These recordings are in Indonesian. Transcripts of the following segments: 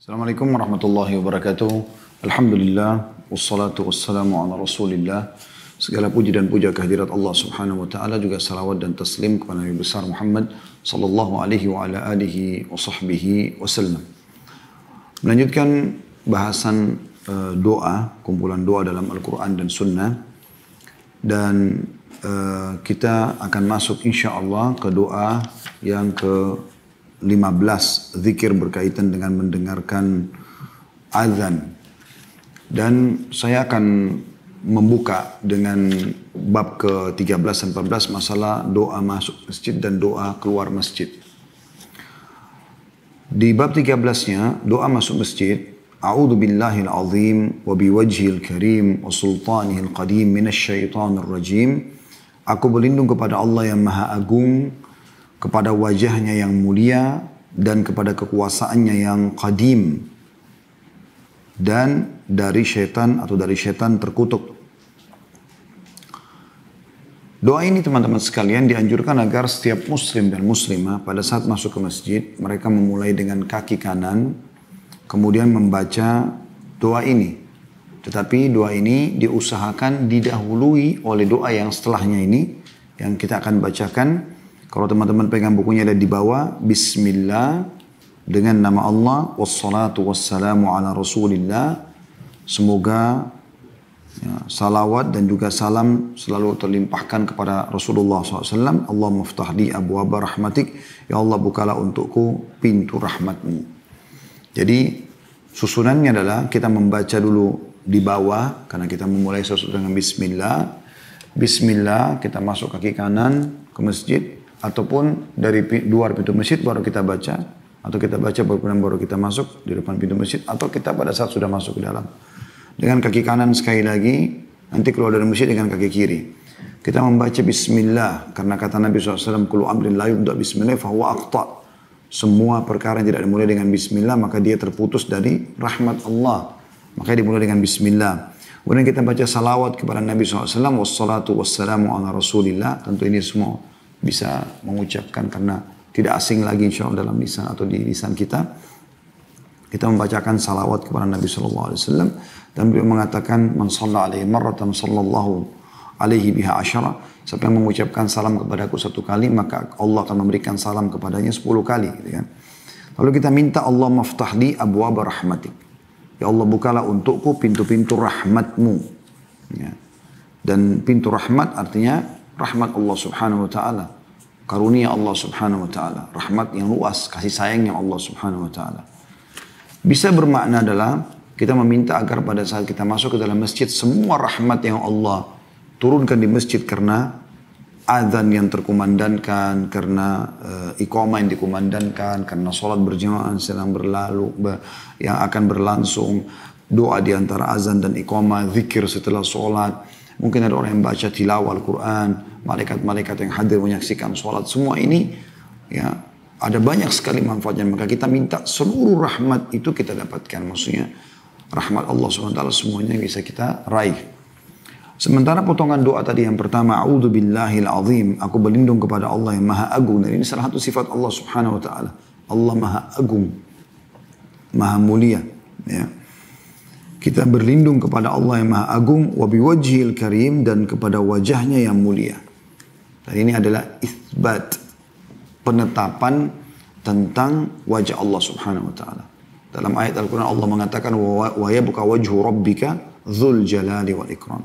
Assalamualaikum warahmatullahi wabarakatuh. Alhamdulillah wassalatu wassalamu ala Rasulillah. Segala puji dan puja kehadirat Allah Subhanahu wa taala juga salawat dan taslim kepada Nabi besar Muhammad sallallahu alaihi wa ala alihi wa sahbihi wasallam. Melanjutkan bahasan uh, doa, kumpulan doa dalam Al-Qur'an dan Sunnah dan uh, kita akan masuk insya Allah ke doa yang ke 15 zikir berkaitan dengan mendengarkan azan. Dan saya akan membuka dengan bab ke-13 dan 14 masalah doa masuk masjid dan doa keluar masjid. Di bab 13-nya, doa masuk masjid, A'udzu billahi al-azim wa biwajhil karim wa sultanihil qadim minasy syaithanir Aku berlindung kepada Allah yang Maha Agung kepada wajahnya yang mulia dan kepada kekuasaannya yang qadim dan dari setan atau dari setan terkutuk. Doa ini teman-teman sekalian dianjurkan agar setiap muslim dan muslimah pada saat masuk ke masjid mereka memulai dengan kaki kanan kemudian membaca doa ini. Tetapi doa ini diusahakan didahului oleh doa yang setelahnya ini yang kita akan bacakan kalau teman-teman pegang bukunya ada di bawah, Bismillah dengan nama Allah, wassalatu wassalamu ala rasulillah. Semoga ya, salawat dan juga salam selalu terlimpahkan kepada Rasulullah SAW. Allah muftah di abu abba rahmatik. Ya Allah bukalah untukku pintu rahmatmu. Jadi susunannya adalah kita membaca dulu di bawah karena kita memulai sesuatu dengan Bismillah. Bismillah kita masuk kaki kanan ke masjid ataupun dari luar pintu masjid baru kita baca atau kita baca baru baru kita masuk di depan pintu masjid atau kita pada saat sudah masuk ke dalam dengan kaki kanan sekali lagi nanti keluar dari masjid dengan kaki kiri kita membaca Bismillah karena kata Nabi SAW kulu amrin la yubda Bismillah fahuwa akta semua perkara yang tidak dimulai dengan Bismillah maka dia terputus dari rahmat Allah maka dimulai dengan Bismillah kemudian kita baca salawat kepada Nabi SAW wassalatu wassalamu ala rasulillah tentu ini semua bisa mengucapkan karena tidak asing lagi insya Allah dalam lisan atau di lisan kita. Kita membacakan salawat kepada Nabi Shallallahu Alaihi Wasallam dan beliau mengatakan man alaihi marratan sallallahu alaihi biha asyara siapa yang mengucapkan salam kepada aku satu kali maka Allah akan memberikan salam kepadanya sepuluh kali gitu kan. Lalu kita minta Allah maftahli abwaba rahmatik. Ya Allah bukalah untukku pintu-pintu rahmatmu. Ya. Dan pintu rahmat artinya rahmat Allah Subhanahu wa taala, karunia Allah Subhanahu wa taala, rahmat yang luas, kasih sayang yang Allah Subhanahu wa taala. Bisa bermakna adalah kita meminta agar pada saat kita masuk ke dalam masjid semua rahmat yang Allah turunkan di masjid karena azan yang terkumandankan, karena e, iqamah yang dikumandankan, karena sholat berjamaah sedang berlalu yang akan berlangsung, doa di antara azan dan iqamah, zikir setelah sholat, Mungkin ada orang yang baca tilawah Al-Quran, malaikat-malaikat yang hadir menyaksikan sholat. Semua ini ya ada banyak sekali manfaatnya. Maka kita minta seluruh rahmat itu kita dapatkan. Maksudnya rahmat Allah SWT semuanya bisa kita raih. Sementara potongan doa tadi yang pertama, A'udhu billahil azim, aku berlindung kepada Allah yang maha agung. Dan ini salah satu sifat Allah subhanahu wa ta'ala. Allah maha agung, maha mulia. Ya. Kita berlindung kepada Allah yang Maha Agung, wabiwajhil karim, dan kepada wajahnya yang mulia. Dan ini adalah isbat, penetapan tentang wajah Allah subhanahu wa ta'ala. Dalam ayat Al-Quran Allah mengatakan, wa yabka wajhu rabbika dhul jalali wal ikram.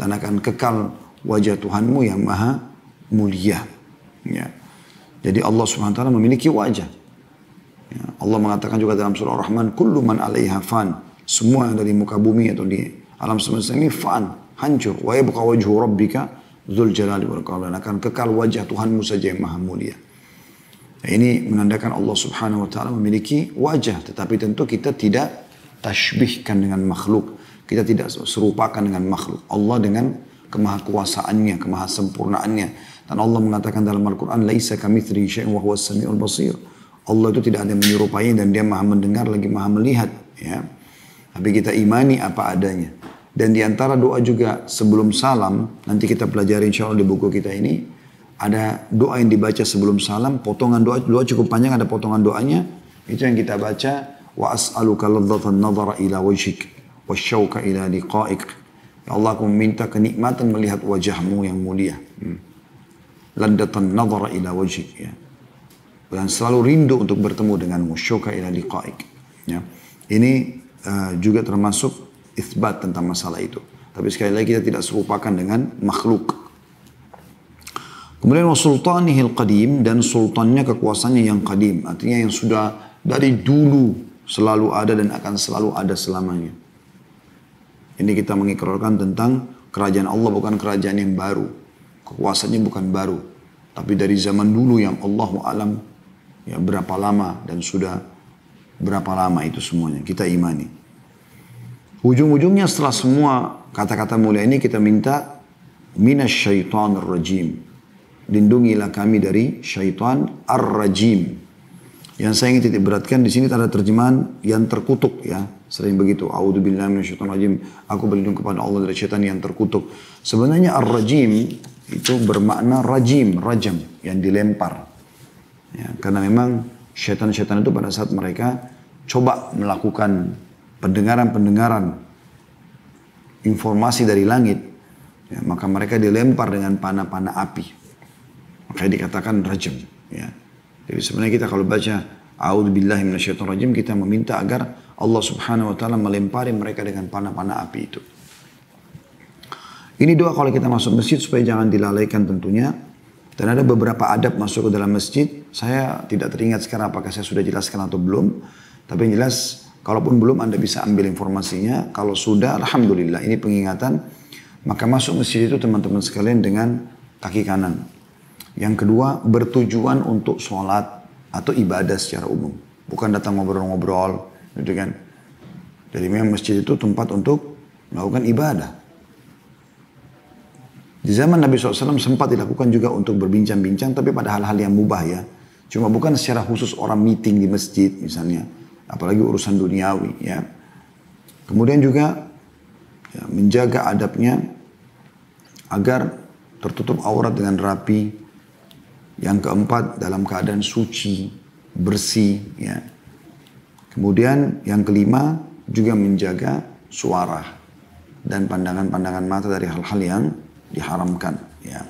Dan akan kekal wajah Tuhanmu yang maha mulia. Ya. Jadi Allah subhanahu wa ta'ala memiliki wajah. Ya. Allah mengatakan juga dalam surah Ar-Rahman, Kullu man alaiha fan. Semua yang dari muka bumi atau di alam semesta ini fan hancur. Wa yabqa wajhu rabbika dzul jalali wal ikram. akan kekal wajah Tuhanmu saja yang maha mulia. Nah, ini menandakan Allah subhanahu wa ta'ala memiliki wajah. Tetapi tentu kita tidak tashbihkan dengan makhluk. Kita tidak serupakan dengan makhluk. Allah dengan kemahakuasaannya, kemahasempurnaannya. Dan Allah mengatakan dalam Al-Quran, Laisa kamithri syai'in wa sami'ul basir. Allah itu tidak ada yang menyerupai dan dia maha mendengar lagi maha melihat. Ya. Tapi kita imani apa adanya. Dan di antara doa juga sebelum salam, nanti kita pelajari insya Allah di buku kita ini, ada doa yang dibaca sebelum salam, potongan doa, doa cukup panjang ada potongan doanya, itu yang kita baca, wa as'aluka ladzatan nazara ila wajhik, wa syauka ila liqa'ik. Ya Allah aku meminta kenikmatan melihat wajahmu yang mulia. Hmm. Ladzatan nazara ila wajhik. Ya. Dan selalu rindu untuk bertemu denganmu, syauka ila liqa'ik. Ya. Ini Eh, juga termasuk isbat tentang masalah itu. Tapi sekali lagi kita tidak serupakan dengan makhluk. Kemudian wasultanihil qadim dan sultannya kekuasaannya yang qadim. Artinya yang sudah dari dulu selalu ada dan akan selalu ada selamanya. Ini kita mengikrarkan tentang kerajaan Allah bukan kerajaan yang baru. Kekuasaannya bukan baru. Tapi dari zaman dulu yang Allah alam ya berapa lama dan sudah Berapa lama itu semuanya? Kita imani. Ujung-ujungnya setelah semua kata-kata mulia ini kita minta minasyaitonir rajim. Lindungilah kami dari syaitan ar-rajim. Yang saya ingin titik beratkan di sini ada terjemahan yang terkutuk ya. Sering begitu. billahi rajim. Aku berlindung kepada Allah dari syaitan yang terkutuk. Sebenarnya ar-rajim itu bermakna rajim, rajam yang dilempar. Ya, karena memang Syaitan-syaitan itu pada saat mereka coba melakukan pendengaran-pendengaran informasi dari langit, ya, maka mereka dilempar dengan panah-panah api. Makanya dikatakan rajam. Ya. Jadi sebenarnya kita kalau baca A'udzubillahi rajim kita meminta agar Allah Subhanahu wa taala melempari mereka dengan panah-panah api itu. Ini doa kalau kita masuk masjid supaya jangan dilalaikan tentunya. Dan ada beberapa adab masuk ke dalam masjid. Saya tidak teringat sekarang apakah saya sudah jelaskan atau belum. Tapi yang jelas, kalaupun belum Anda bisa ambil informasinya. Kalau sudah, Alhamdulillah. Ini pengingatan. Maka masuk masjid itu teman-teman sekalian dengan kaki kanan. Yang kedua, bertujuan untuk sholat atau ibadah secara umum. Bukan datang ngobrol-ngobrol, gitu kan. Jadi memang masjid itu tempat untuk melakukan ibadah. Di zaman Nabi SAW sempat dilakukan juga untuk berbincang-bincang tapi pada hal-hal yang mubah ya. Cuma bukan secara khusus orang meeting di masjid misalnya. Apalagi urusan duniawi ya. Kemudian juga ya, menjaga adabnya agar tertutup aurat dengan rapi. Yang keempat dalam keadaan suci, bersih ya. Kemudian yang kelima juga menjaga suara dan pandangan-pandangan mata dari hal-hal yang diharamkan ya